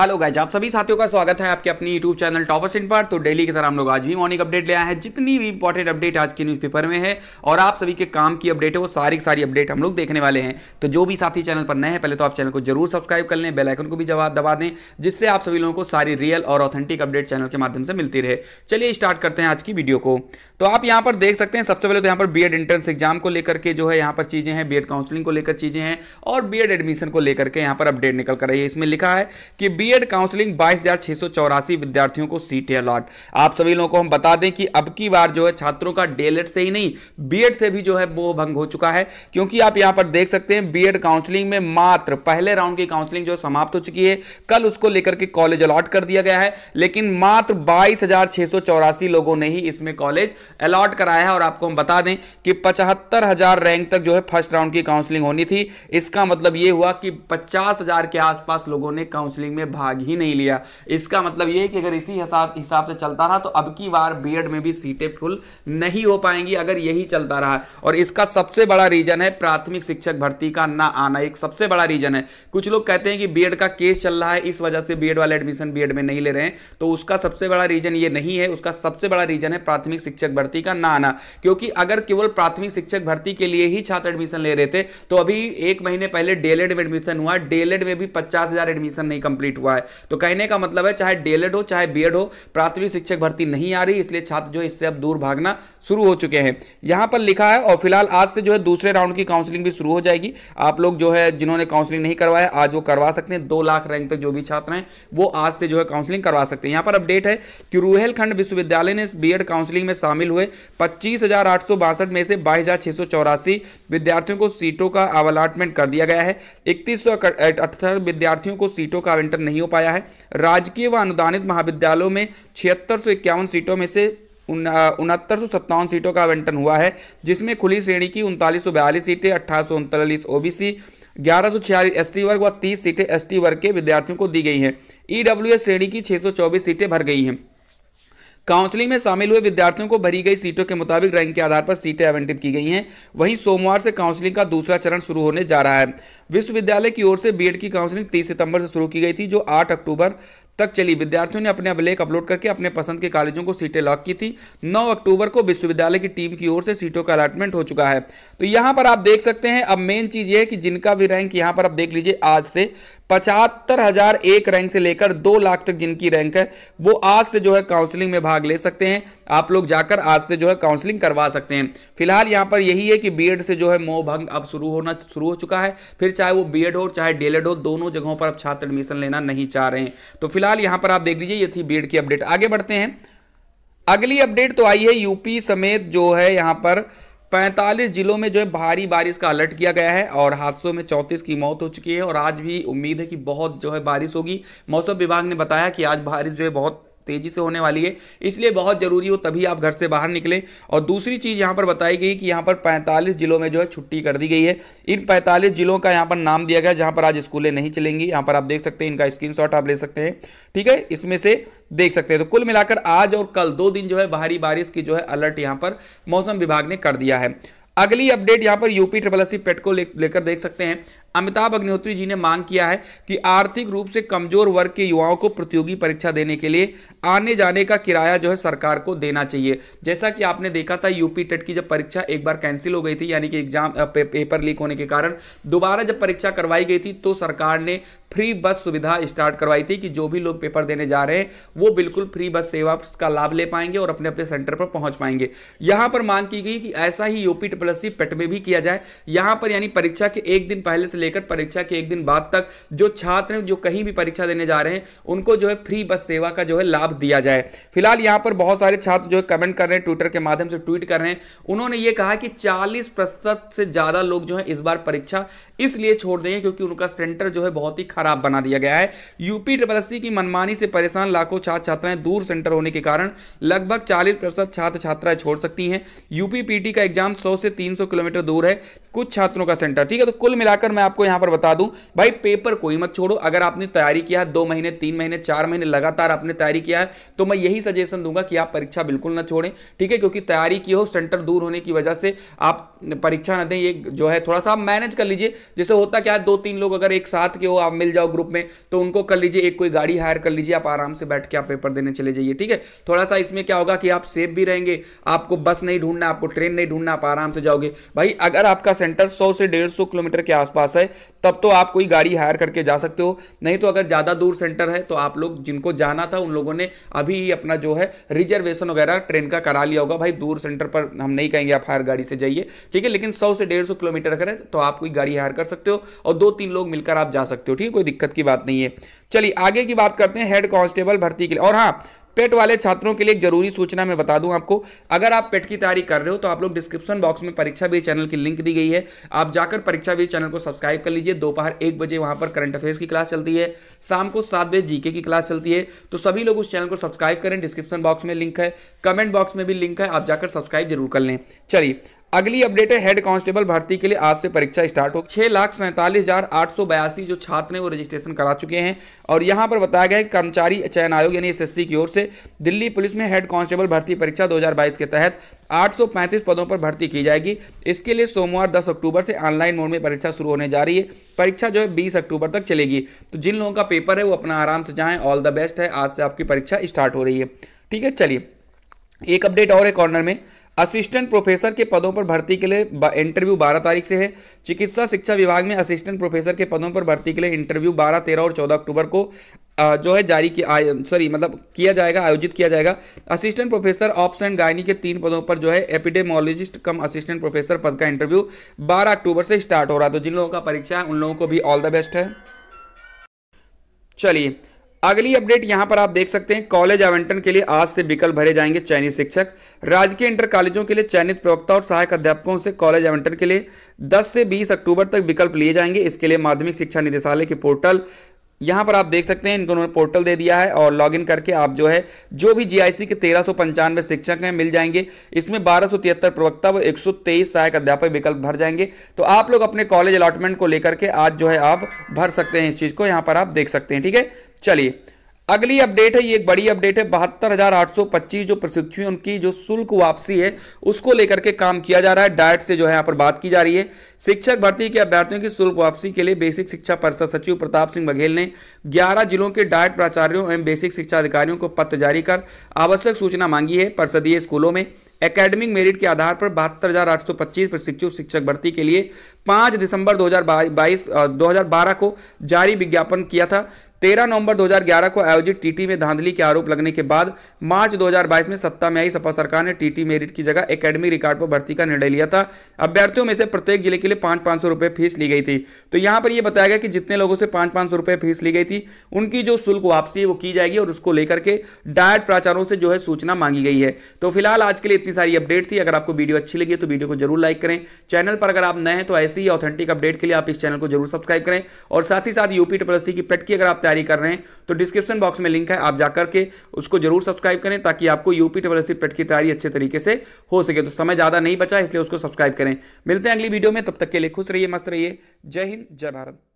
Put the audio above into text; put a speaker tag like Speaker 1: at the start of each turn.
Speaker 1: hello guys आप सभी साथियों का स्वागत है आपके अपनी यूट्यूब चैनल टॉपर्स इन पर तो डेली की तरह हम लोग आज भी मॉर्निंग अपडेट ले आए हैं जितनी भी इंपॉर्टेंट अपडेट आज के न्यूज़पेपर में है और आप सभी के काम की अपडेट है वो सारी सारी अपडेट हम लोग देखने वाले हैं तो जो भी साथी चैनल पर नए हैं पहले तो आप चैनल को जरूर सब्सक्राइब कर लें बेलाइकन को भी जवाब दबा दें जिससे आप सभी लोगों को सारी रियल और ऑथेंटिक अपडेट चैनल के माध्यम से मिलती रहे चलिए स्टार्ट करते हैं आज की वीडियो को तो आप यहाँ पर देख सकते हैं सबसे पहले तो यहाँ पर बी एंट्रेंस एग्जाम को लेकर के जो है यहाँ पर चीज़ें हैं बी काउंसलिंग को लेकर चीज़ें हैं और बी एडमिशन को लेकर के यहाँ पर अपडेट निकल कर रही है इसमें लिखा है कि बी पीरियड काउंसलिंग बाईस विद्यार्थियों को सीटें अलॉट आप सभी लोगों को हम बता दें कि अब की बार जो है छात्रों का डीएलएड से ही नहीं बीएड से भी जो है वो भंग हो चुका है क्योंकि आप यहां पर देख सकते हैं बीएड काउंसलिंग में मात्र पहले राउंड की काउंसलिंग जो समाप्त हो चुकी है कल उसको लेकर के कॉलेज अलॉट कर दिया गया है लेकिन मात्र बाईस लोगों ने ही इसमें कॉलेज अलॉट कराया है और आपको हम बता दें कि पचहत्तर रैंक तक जो है फर्स्ट राउंड की काउंसलिंग होनी थी इसका मतलब यह हुआ कि पचास के आसपास लोगों ने काउंसलिंग में भाग ही नहीं लिया इसका मतलब यह है कि अगर इसी हिसाब हिसाब से चलता रहा तो अब की बार बी में भी सीटें फुल e नहीं हो पाएंगी अगर यही चलता रहा और इसका सबसे बड़ा रीजन है प्राथमिक शिक्षक भर्ती का ना आना एक सबसे बड़ा रीजन है कुछ लोग कहते हैं कि बी का केस चल रहा है इस वजह से बी वाले एडमिशन बी में नहीं ले रहे हैं तो उसका सबसे बड़ा रीजन ये नहीं है उसका सबसे बड़ा रीजन है प्राथमिक शिक्षक भर्ती का ना आना क्योंकि अगर केवल प्राथमिक शिक्षक भर्ती के लिए ही छात्र एडमिशन ले रहे थे तो अभी एक महीने पहले डेलेड में एडमिशन हुआ डेलेड में भी पचास हजार एडमिशन नहीं कंप्लीट हुआ हुआ है तो कहने का मतलब है चाहे डीएलएड हो चाहे बीएड हो प्राथमिक शिक्षक भर्ती नहीं आ रही इसलिए छात्र जो इससे अब दूर भागना शुरू हो चुके हैं यहां पर लिखा है और फिलहाल आज से जो है दूसरे राउंड की काउंसिलिंग भी शुरू हो जाएगी आप लोग जो है जिन्होंने काउंसिलिंग नहीं करवाया आज वो करवा सकते हैं दो लाख रैंक तक जो भी छात्र हैं वो आज से जो है काउंसिलिंग करवा सकते हैं यहां पर अपडेट है कि रूहेलखंड विश्वविद्यालय ने बी एड काउंसिलिंग में शामिल हुए पच्चीस में से बाईस विद्यार्थियों को सीटों का अवालाटमेंट कर दिया गया है इकतीस विद्यार्थियों को सीटों का आवंटन नहीं हो पाया है राजकीय व अनुदानित महाविद्यालयों में छिहत्तर सीटों में से उनहत्तर सौ सीटों का आवंटन हुआ है जिसमें खुली श्रेणी की उनतालीस सौ बयालीस सीटें अट्ठारह सौ उनतालीस ओबीसी ग्यारह सौ छियालीस एस वर्ग व तीस सीटें एस वर्ग के विद्यार्थियों को दी गई हैं ईडब्ल्यूएस श्रेणी की 624 सीटें भर गई हैं काउंसलिंग में शामिल हुए विद्यार्थियों को भरी गई सीटों के मुताबिक रैंक के आधार पर सीटें आवंटित की गई हैं वहीं सोमवार से काउंसलिंग का दूसरा चरण शुरू होने जा रहा है विश्वविद्यालय की ओर से बी की काउंसलिंग तीस सितंबर से शुरू की गई थी जो आठ अक्टूबर तक चली विद्यार्थियों ने अपने अभिलेख अपलोड करके अपने पसंद के कॉलेजों को सीटें लॉक की थी 9 अक्टूबर को विश्वविद्यालय की टीम की ओर से सीटों का अलाटमेंट हो चुका है तो यहां पर आप देख सकते हैं अब मेन चीज यह है कि जिनका भी रैंक यहां पर आप देख लीजिए आज से पचहत्तर हजार एक रैंक से लेकर दो लाख तक जिनकी रैंक है वो आज से जो है काउंसलिंग में भाग ले सकते हैं आप लोग जाकर आज से जो है काउंसलिंग करवा सकते हैं फिलहाल यहां पर यही है कि बीएड से जो है मोह भंग अब शुरू होना शुरू हो चुका है फिर चाहे वो बीएड हो चाहे डीएलएड हो दोनों जगहों पर अब छात्र एडमिशन लेना नहीं चाह रहे हैं तो फिलहाल यहां पर आप देख लीजिए ये थी बी की अपडेट आगे बढ़ते हैं अगली अपडेट तो आई है यूपी समेत जो है यहां पर 45 जिलों में जो है भारी बारिश का अलर्ट किया गया है और हादसों में 34 की मौत हो चुकी है और आज भी उम्मीद है कि बहुत जो है बारिश होगी मौसम विभाग ने बताया कि आज बारिश जो है बहुत तेज़ी से होने वाली है इसलिए बहुत ज़रूरी हो तभी आप घर से बाहर निकलें और दूसरी चीज़ यहाँ पर बताई गई कि यहाँ पर पैंतालीस जिलों में जो है छुट्टी कर दी गई है इन पैंतालीस जिलों का यहाँ पर नाम दिया गया जहाँ पर आज स्कूलें नहीं चलेंगी यहाँ पर आप देख सकते हैं इनका स्क्रीन आप ले सकते हैं ठीक है इसमें से देख सकते हैं तो कुल मिलाकर आज और कल दो दिन जो है भारी बारिश की जो है अलर्ट यहाँ पर मौसम विभाग ने कर दिया है अगली अपडेट यहां पर यूपी ट्रिपल एस पेट को लेकर देख सकते हैं अमिताभ अग्निहोत्री जी ने मांग किया है कि आर्थिक रूप से कमजोर वर्ग के युवाओं को प्रतियोगी परीक्षा देने के लिए आने जाने का किराया जो है सरकार को देना चाहिए जैसा कि आपने देखा था यूपी टेट की जब परीक्षा एक बार कैंसिल हो गई थी यानी कि एग्जाम पे, पेपर लीक होने के कारण दोबारा जब परीक्षा करवाई गई थी तो सरकार ने फ्री बस सुविधा स्टार्ट करवाई थी कि जो भी लोग पेपर देने जा रहे हैं वो बिल्कुल फ्री बस सेवा का लाभ ले पाएंगे और अपने अपने सेंटर पर पहुंच पाएंगे यहां पर मांग की गई कि ऐसा ही यूपी ट्रिपल सी पेट में भी किया जाए यहां पर यानी परीक्षा के एक दिन पहले से लेकर परीक्षा के एक दिन बाद तक जो छात्र हैं जो कहीं भी परीक्षा देने जा रहे हैं उनको जो है फ्री बस सेवा का जो है लाभ दिया जाए फिलहाल यहाँ पर बहुत सारे छात्र जो है कमेंट कर रहे हैं ट्विटर के माध्यम से ट्वीट कर रहे हैं उन्होंने ये कहा कि चालीस से ज़्यादा लोग जो है इस बार परीक्षा इसलिए छोड़ देंगे क्योंकि उनका सेंटर जो है बहुत ही खराब बना दिया गया है यूपी ट्रिपल एस की मनमानी से परेशान लाखों छात्र छात्राएं दूर सेंटर होने के कारण लगभग चालीस प्रतिशत छात्र छात्राएं छोड़ सकती हैं यूपी पीटी का एग्जाम 100 से 300 किलोमीटर दूर है कुछ छात्रों का सेंटर ठीक है तो कुल मिलाकर मैं आपको यहां पर बता दूं भाई पेपर कोई मत छोड़ो अगर आपने तैयारी किया है दो महीने तीन महीने चार महीने लगातार आपने तैयारी किया है तो मैं यही सजेशन दूंगा कि आप परीक्षा बिल्कुल ना छोड़ें ठीक है क्योंकि तैयारी की हो सेंटर दूर होने की वजह से आप परीक्षा ना दें ये जो है थोड़ा सा मैनेज कर लीजिए जैसे होता क्या है दो तीन लोग अगर एक साथ के हो आप मिल जाओ ग्रुप में तो उनको कर लीजिए एक कोई गाड़ी हायर कर लीजिए आप आराम से बैठ के आप पेपर देने चले जाइए ठीक है थोड़ा सा इसमें क्या होगा कि आप सेफ भी रहेंगे आपको बस नहीं ढूंढना आपको ट्रेन नहीं ढूंढना आप आराम से जाओगे भाई अगर आपका सेंटर 100 से 150 किलोमीटर के आसपास है तब तो आप कोई गाड़ी हायर करके जा सकते हो नहीं तो अगर ज़्यादा दूर सेंटर है तो आप लोग जिनको जाना था उन लोगों ने अभी ही अपना जो है रिजर्वेशन वगैरह ट्रेन का करा लिया होगा भाई दूर सेंटर पर हम नहीं कहेंगे आप हायर गाड़ी से जाइए ठीक है लेकिन सौ से डेढ़ किलोमीटर करें तो आप कोई गाड़ी हायर कर सकते हो और दो तीन लोग मिलकर आप जा सकते हो ठीक है कोई दिक्कत की बात नहीं है चलिए आगे की बात करते हैं हेड कांस्टेबल भर्ती के लिए और हाँ पेट वाले छात्रों के लिए एक जरूरी सूचना मैं बता दूं आपको अगर आप पेट की तैयारी कर रहे हो तो आप लोग डिस्क्रिप्शन बॉक्स में परीक्षा भी चैनल की लिंक दी गई है आप जाकर परीक्षा भी चैनल को सब्सक्राइब कर लीजिए दोपहर एक बजे वहां पर करंट अफेयर्स की क्लास चलती है शाम को सात बजे जीके की क्लास चलती है तो सभी लोग उस चैनल को सब्सक्राइब करें डिस्क्रिप्शन बॉक्स में लिंक है कमेंट बॉक्स में भी लिंक है आप जाकर सब्सक्राइब जरूर कर लें चलिए अगली अपडेट है हेड कांस्टेबल भर्ती के लिए आज से परीक्षा स्टार्ट हो छह लाख सैंतालीस हजार आठ सौ बयासी जो छात्र हैं वो रजिस्ट्रेशन करा चुके हैं और यहां पर बताया गया है कर्मचारी चयन आयोग यानी एसएससी की ओर से दिल्ली पुलिस में हेड कांस्टेबल भर्ती परीक्षा 2022 के तहत पैंतीस पदों पर भर्ती की जाएगी इसके लिए सोमवार दस अक्टूबर से ऑनलाइन मोड में परीक्षा शुरू होने जा रही है परीक्षा जो है बीस अक्टूबर तक चलेगी तो जिन लोगों का पेपर है वो अपना आराम से जाए ऑल द बेस्ट है आज से आपकी परीक्षा स्टार्ट हो रही है ठीक है चलिए एक अपडेट और है कॉर्नर में असिस्टेंट प्रोफेसर के पदों पर भर्ती के लिए इंटरव्यू 12 तारीख से है चिकित्सा शिक्षा विभाग में असिस्टेंट प्रोफेसर के पदों पर भर्ती के लिए इंटरव्यू 12, 13 और 14 अक्टूबर को जो है जारी किया सॉरी मतलब किया जाएगा आयोजित किया जाएगा assistant professor obs and gynae के तीन पदों पर जो है एपिडेमोलॉजिस्ट कम असिस्टेंट प्रोफेसर पद का इंटरव्यू बारह अक्टूबर से स्टार्ट हो रहा है तो जिन लोगों का परीक्षा है उन लोगों को भी ऑल द बेस्ट है चलिए अगली अपडेट यहां पर आप देख सकते हैं कॉलेज आवंटन के लिए आज से विकल्प भरे जाएंगे चयनित शिक्षक राज्य के इंटर कॉलेजों के लिए चयनित प्रवक्ता और सहायक अध्यापकों से कॉलेज आवंटन के लिए 10 से 20 अक्टूबर तक विकल्प लिए जाएंगे इसके लिए माध्यमिक शिक्षा निदेशालय के पोर्टल यहाँ पर आप देख सकते हैं इनको उन्होंने पोर्टल दे दिया है और लॉगिन करके आप जो है जो भी जीआईसी के तेरह शिक्षक हैं मिल जाएंगे इसमें बारह प्रवक्ता व 123 सहायक अध्यापक विकल्प भर जाएंगे तो आप लोग अपने कॉलेज अलॉटमेंट को लेकर के आज जो है आप भर सकते हैं इस चीज़ को यहाँ पर आप देख सकते हैं ठीक है चलिए अगली अपडेट है ये एक बड़ी अपडेट है बहत्तर हजार आठ सौ पच्चीस जो प्रशिक्षु उनकी जो शुल्क वापसी है उसको लेकर के काम किया जा रहा है डायट से जो है यहाँ पर बात की जा रही है शिक्षक भर्ती के अभ्यर्थियों की शुल्क वापसी के लिए बेसिक शिक्षा परिषद सचिव प्रताप सिंह बघेल ने 11 जिलों के डायट प्राचार्यों एवं बेसिक शिक्षा अधिकारियों को पत्र जारी कर आवश्यक सूचना मांगी है परिषदीय स्कूलों में एकेडमिक मेरिट के आधार पर बहत्तर हजार आठ सौ पच्चीस प्रशिक्षु शिक्षक भर्ती के लिए 5 दिसंबर 2022 2012 को जारी विज्ञापन किया था तेरह नवंबर 2011 को आयोजित टीटी में धांधली के आरोप लगने के बाद मार्च 2022 में सत्ता में आई सपा सरकार ने टीटी मेरिट की जगह एकेडमिक रिकॉर्ड पर भर्ती का निर्णय लिया था अभ्यर्थियों में से प्रत्येक जिले के लिए पांच पांच सौ रुपये फीस ली गई थी तो यहाँ पर यह बताया गया कि जितने लोगों से पांच पांच सौ रुपये फीस ली गई थी उनकी जो शुल्क वापसी है वो की जाएगी और उसको लेकर के डायट प्राचारों से जो है सूचना मांगी गई है तो फिलहाल आज के लिए इतनी सारी अपडेट थी अगर आपको वीडियो अच्छी लगी तो वीडियो को जरूर लाइक करें चैनल पर अगर आप नए हैं तो ऐसी ही ऑथेंटिक अपडेट के लिए आप इस चैनल को जरूर सब्सक्राइब करें और साथ ही साथ यूपी टी की पेट की अगर आप तैयारी कर रहे हैं तो डिस्क्रिप्शन बॉक्स में लिंक है आप जाकर के उसको जरूर सब्सक्राइब करें ताकि आपको यूपी टेबल एस पेट की तैयारी अच्छे तरीके से हो सके तो समय ज़्यादा नहीं बचा इसलिए उसको सब्सक्राइब करें मिलते हैं अगली वीडियो में तब तक के लिए खुश रहिए मस्त रहिए जय हिंद जय भारत